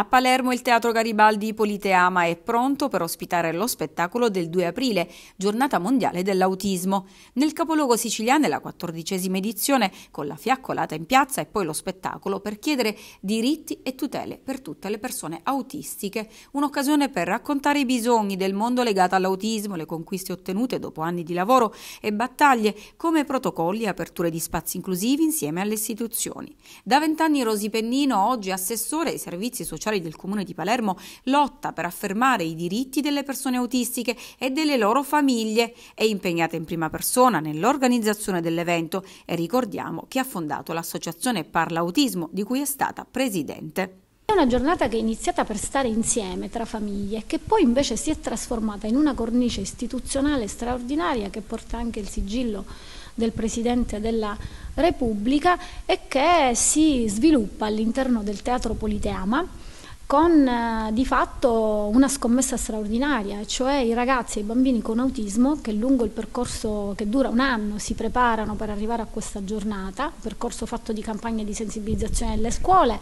A Palermo il Teatro Garibaldi Politeama è pronto per ospitare lo spettacolo del 2 aprile, giornata mondiale dell'autismo. Nel capoluogo siciliano è la quattordicesima edizione, con la fiaccolata in piazza e poi lo spettacolo per chiedere diritti e tutele per tutte le persone autistiche. Un'occasione per raccontare i bisogni del mondo legato all'autismo, le conquiste ottenute dopo anni di lavoro e battaglie, come protocolli e aperture di spazi inclusivi insieme alle istituzioni. Da vent'anni Rosi Pennino, oggi assessore ai servizi sociali, sociali del comune di Palermo lotta per affermare i diritti delle persone autistiche e delle loro famiglie. È impegnata in prima persona nell'organizzazione dell'evento e ricordiamo che ha fondato l'associazione Parla Autismo di cui è stata presidente. È una giornata che è iniziata per stare insieme tra famiglie, che poi invece si è trasformata in una cornice istituzionale straordinaria che porta anche il sigillo del Presidente della Repubblica e che si sviluppa all'interno del Teatro Politeama con eh, di fatto una scommessa straordinaria, cioè i ragazzi e i bambini con autismo che lungo il percorso che dura un anno si preparano per arrivare a questa giornata, percorso fatto di campagne di sensibilizzazione delle scuole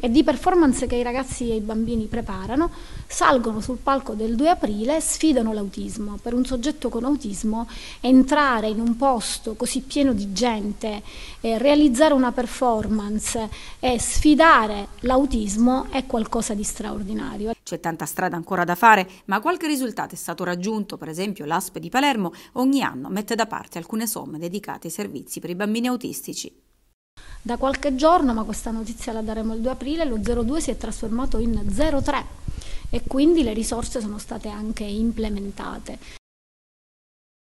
e di performance che i ragazzi e i bambini preparano, salgono sul palco del 2 aprile, sfidano l'autismo. Per un soggetto con autismo entrare in un posto così pieno di gente, eh, realizzare una performance e sfidare l'autismo è qualcosa qualcosa di straordinario. C'è tanta strada ancora da fare, ma qualche risultato è stato raggiunto, per esempio l'ASP di Palermo ogni anno mette da parte alcune somme dedicate ai servizi per i bambini autistici. Da qualche giorno, ma questa notizia la daremo il 2 aprile, lo 02 si è trasformato in 03 e quindi le risorse sono state anche implementate.